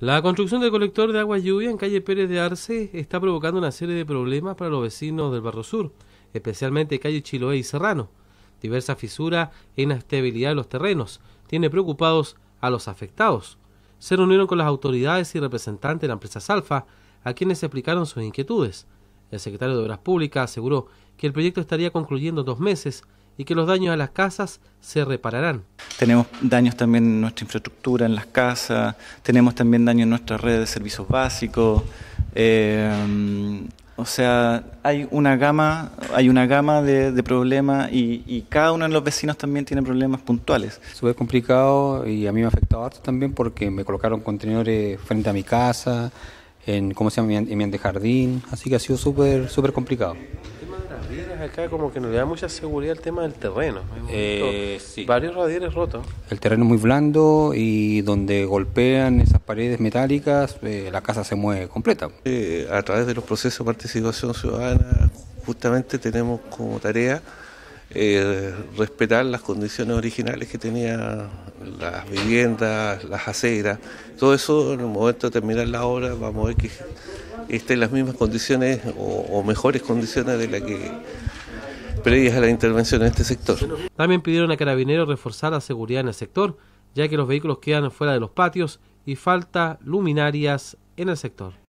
La construcción del colector de agua lluvia en calle Pérez de Arce está provocando una serie de problemas para los vecinos del barrio sur, especialmente calle Chiloé y Serrano. Diversas fisuras e inestabilidad de los terrenos tiene preocupados a los afectados. Se reunieron con las autoridades y representantes de la empresa Salfa, a quienes explicaron sus inquietudes. El secretario de Obras Públicas aseguró que el proyecto estaría concluyendo dos meses y que los daños a las casas se repararán. Tenemos daños también en nuestra infraestructura, en las casas, tenemos también daños en nuestra red de servicios básicos. Eh, o sea, hay una gama, hay una gama de, problemas y, cada uno de los vecinos también tiene problemas puntuales. Súper complicado y a mí me ha afectado harto también porque me colocaron contenedores frente a mi casa, en cómo se llama, en mi antejardín, así que ha sido súper, súper complicado acá como que nos da mucha seguridad el tema del terreno. Varios radieres rotos. El terreno es muy blando y donde golpean esas paredes metálicas, eh, la casa se mueve completa. Eh, a través de los procesos de participación ciudadana, justamente tenemos como tarea eh, respetar las condiciones originales que tenían las viviendas, las aceras, todo eso en el momento de terminar la obra vamos a ver que estén las mismas condiciones o mejores condiciones de las que previas a la intervención en este sector. También pidieron a Carabineros reforzar la seguridad en el sector, ya que los vehículos quedan fuera de los patios y falta luminarias en el sector.